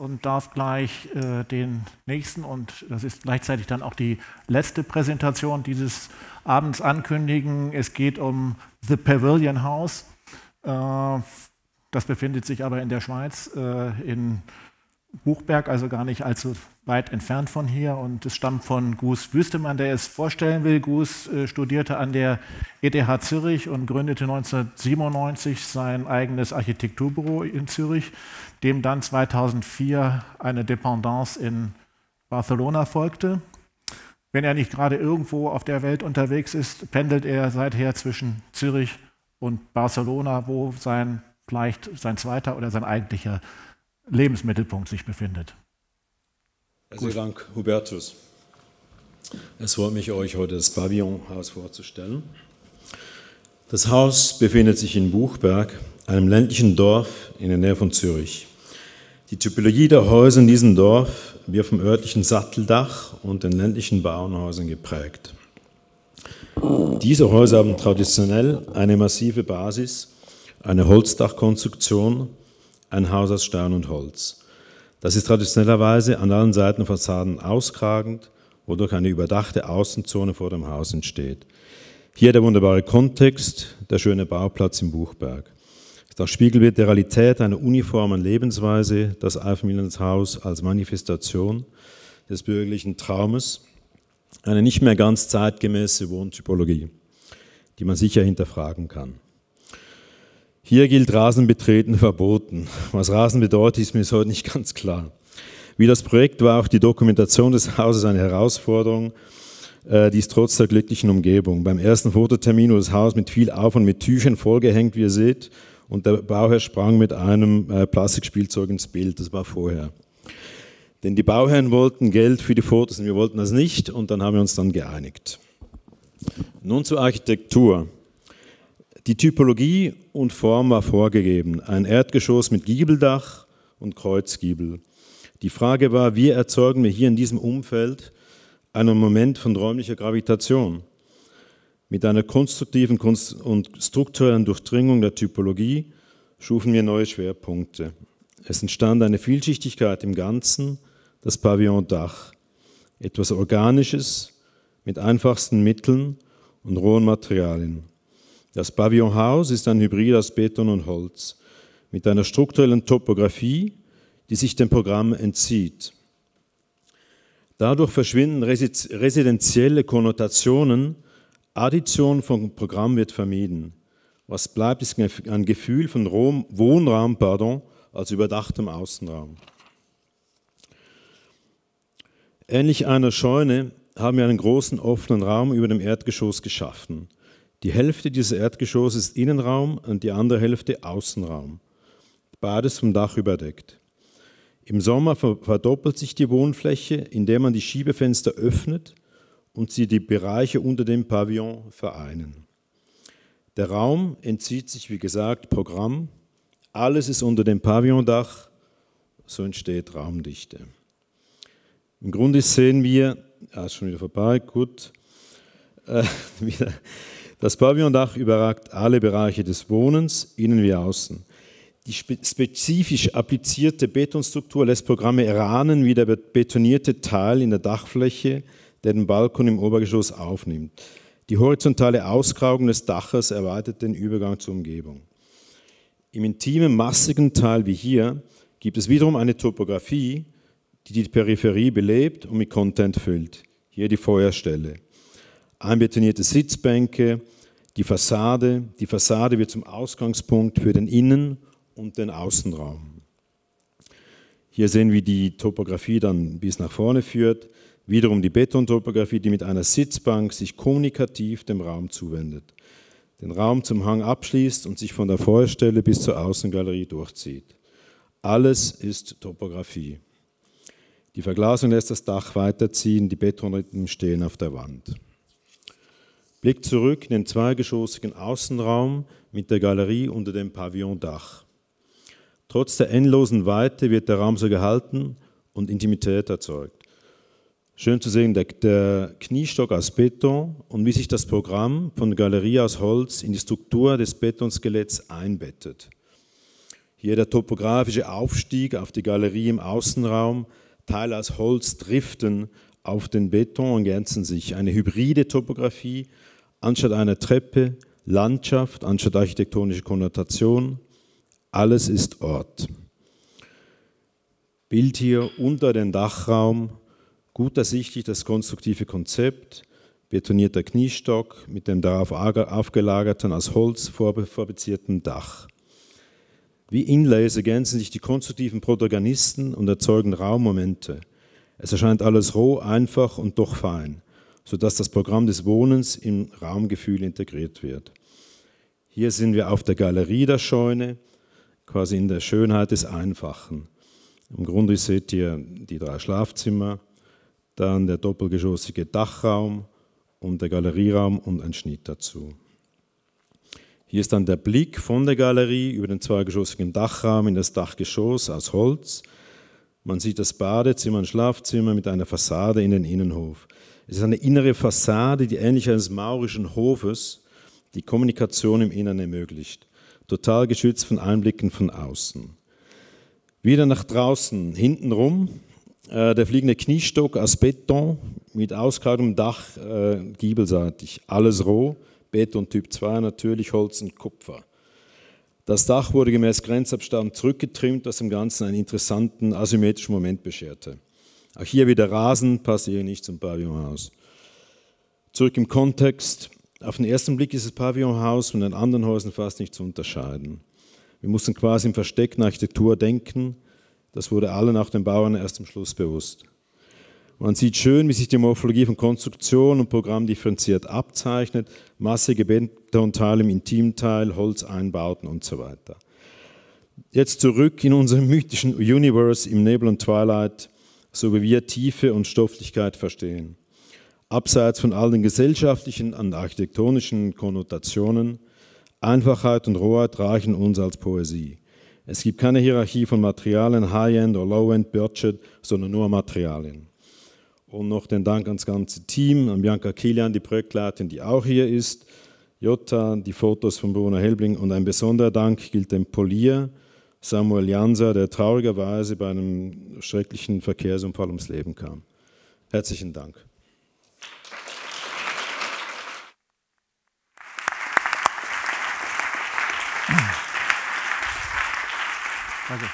und darf gleich äh, den nächsten und das ist gleichzeitig dann auch die letzte Präsentation dieses Abends ankündigen. Es geht um The Pavilion House. Äh, das befindet sich aber in der Schweiz, äh, in Buchberg, also gar nicht allzu weit entfernt von hier. Und es stammt von Gus Wüstemann, der es vorstellen will. Gus äh, studierte an der ETH Zürich und gründete 1997 sein eigenes Architekturbüro in Zürich, dem dann 2004 eine Dependance in Barcelona folgte. Wenn er nicht gerade irgendwo auf der Welt unterwegs ist, pendelt er seither zwischen Zürich und Barcelona, wo sein vielleicht sein zweiter oder sein eigentlicher Lebensmittelpunkt sich befindet. Herzlichen Dank, Hubertus. Es freut mich, euch heute das Pavillonhaus vorzustellen. Das Haus befindet sich in Buchberg, einem ländlichen Dorf in der Nähe von Zürich. Die Typologie der Häuser in diesem Dorf wird vom örtlichen Satteldach und den ländlichen Bauernhäusern geprägt. Diese Häuser haben traditionell eine massive Basis, eine Holzdachkonstruktion ein Haus aus Stein und Holz. Das ist traditionellerweise an allen Seiten Fassaden auskragend, wodurch eine überdachte Außenzone vor dem Haus entsteht. Hier der wunderbare Kontext, der schöne Bauplatz im Buchberg. Das Spiegelbild der Realität einer uniformen Lebensweise, das Haus als Manifestation des bürgerlichen Traumes, eine nicht mehr ganz zeitgemäße Wohntypologie, die man sicher hinterfragen kann. Hier gilt Rasen betreten verboten. Was Rasen bedeutet, ist mir bis heute nicht ganz klar. Wie das Projekt war auch die Dokumentation des Hauses eine Herausforderung, äh, dies trotz der glücklichen Umgebung. Beim ersten Fototermin wurde das Haus mit viel Auf und mit Tüchern vollgehängt, wie ihr seht, und der Bauherr sprang mit einem äh, Plastikspielzeug ins Bild, das war vorher. Denn die Bauherren wollten Geld für die Fotos und wir wollten das nicht und dann haben wir uns dann geeinigt. Nun zur Architektur. Die Typologie und Form war vorgegeben. Ein Erdgeschoss mit Giebeldach und Kreuzgiebel. Die Frage war, wie erzeugen wir hier in diesem Umfeld einen Moment von räumlicher Gravitation? Mit einer konstruktiven und strukturellen Durchdringung der Typologie schufen wir neue Schwerpunkte. Es entstand eine Vielschichtigkeit im Ganzen, das Pavillon-Dach. etwas Organisches mit einfachsten Mitteln und rohen Materialien. Das Pavillonhaus ist ein Hybrid aus Beton und Holz mit einer strukturellen Topographie, die sich dem Programm entzieht. Dadurch verschwinden residenzielle Konnotationen, Addition vom Programm wird vermieden. Was bleibt, ist ein Gefühl von Rom, Wohnraum pardon, als überdachtem Außenraum. Ähnlich einer Scheune haben wir einen großen offenen Raum über dem Erdgeschoss geschaffen – die Hälfte dieses Erdgeschosses ist Innenraum und die andere Hälfte Außenraum. Bad ist vom Dach überdeckt. Im Sommer verdoppelt sich die Wohnfläche, indem man die Schiebefenster öffnet und sie die Bereiche unter dem Pavillon vereinen. Der Raum entzieht sich, wie gesagt, Programm. Alles ist unter dem Pavillondach, so entsteht Raumdichte. Im Grunde sehen wir, ah, ist schon wieder vorbei, gut, äh, wieder, das Pavillondach überragt alle Bereiche des Wohnens, innen wie außen. Die spezifisch applizierte Betonstruktur lässt Programme erahnen, wie der betonierte Teil in der Dachfläche, der den Balkon im Obergeschoss aufnimmt. Die horizontale Auskraugung des Daches erweitert den Übergang zur Umgebung. Im intimen, massigen Teil wie hier gibt es wiederum eine Topografie, die die Peripherie belebt und mit Content füllt. Hier die Feuerstelle einbetonierte Sitzbänke, die Fassade. Die Fassade wird zum Ausgangspunkt für den Innen- und den Außenraum. Hier sehen wir die Topografie dann bis nach vorne führt. Wiederum die Betontopografie, die mit einer Sitzbank sich kommunikativ dem Raum zuwendet, den Raum zum Hang abschließt und sich von der Feuerstelle bis zur Außengalerie durchzieht. Alles ist Topografie. Die Verglasung lässt das Dach weiterziehen, die Betonrippen stehen auf der Wand. Blick zurück in den zweigeschossigen Außenraum mit der Galerie unter dem Pavillondach. Trotz der endlosen Weite wird der Raum so gehalten und Intimität erzeugt. Schön zu sehen, der, der Kniestock aus Beton und wie sich das Programm von Galerie aus Holz in die Struktur des Betonskeletts einbettet. Hier der topografische Aufstieg auf die Galerie im Außenraum, Teil aus Holz driften auf den Beton ergänzen sich eine hybride Topographie anstatt einer Treppe, Landschaft anstatt architektonische Konnotation. Alles ist Ort. Bild hier unter den Dachraum, gut ersichtlich das konstruktive Konzept, betonierter Kniestock mit dem darauf aufgelagerten aus Holz vorbezierten Dach. Wie Inlays ergänzen sich die konstruktiven Protagonisten und erzeugen Raummomente. Es erscheint alles roh, einfach und doch fein, sodass das Programm des Wohnens im Raumgefühl integriert wird. Hier sind wir auf der Galerie der Scheune, quasi in der Schönheit des Einfachen. Im Grunde seht ihr die drei Schlafzimmer, dann der doppelgeschossige Dachraum und der Galerieraum und ein Schnitt dazu. Hier ist dann der Blick von der Galerie über den zweigeschossigen Dachraum in das Dachgeschoss aus Holz, man sieht das Badezimmer und Schlafzimmer mit einer Fassade in den Innenhof. Es ist eine innere Fassade, die ähnlich eines maurischen Hofes die Kommunikation im Inneren ermöglicht, total geschützt von Einblicken von außen. Wieder nach draußen, hintenrum, äh, der fliegende Kniestock aus Beton mit ausgehacktem Dach, äh, giebelseitig, alles roh, Beton Typ 2 natürlich, Holz und Kupfer. Das Dach wurde gemäß Grenzabstand zurückgetrimmt, was dem Ganzen einen interessanten asymmetrischen Moment bescherte. Auch hier wieder Rasen passt hier nicht zum Pavillonhaus. Zurück im Kontext. Auf den ersten Blick ist das Pavillonhaus von den anderen Häusern fast nicht zu unterscheiden. Wir mussten quasi im Versteck nach Architektur denken. Das wurde allen, auch den Bauern, erst am Schluss bewusst. Man sieht schön, wie sich die Morphologie von Konstruktion und Programm differenziert abzeichnet. Massige Betonteile im Intimteil, Holzeinbauten und so weiter. Jetzt zurück in unserem mythischen Universe im Nebel und Twilight, so wie wir Tiefe und Stofflichkeit verstehen. Abseits von all den gesellschaftlichen und architektonischen Konnotationen, Einfachheit und Rohheit reichen uns als Poesie. Es gibt keine Hierarchie von Materialien, High-End oder Low-End, Budget, sondern nur Materialien. Und noch den Dank ans ganze Team, an Bianca Kilian, die Projektleitin, die auch hier ist, Jutta, die Fotos von Bruno Helbling und ein besonderer Dank gilt dem Polier Samuel Janser, der traurigerweise bei einem schrecklichen Verkehrsunfall ums Leben kam. Herzlichen Dank. Danke.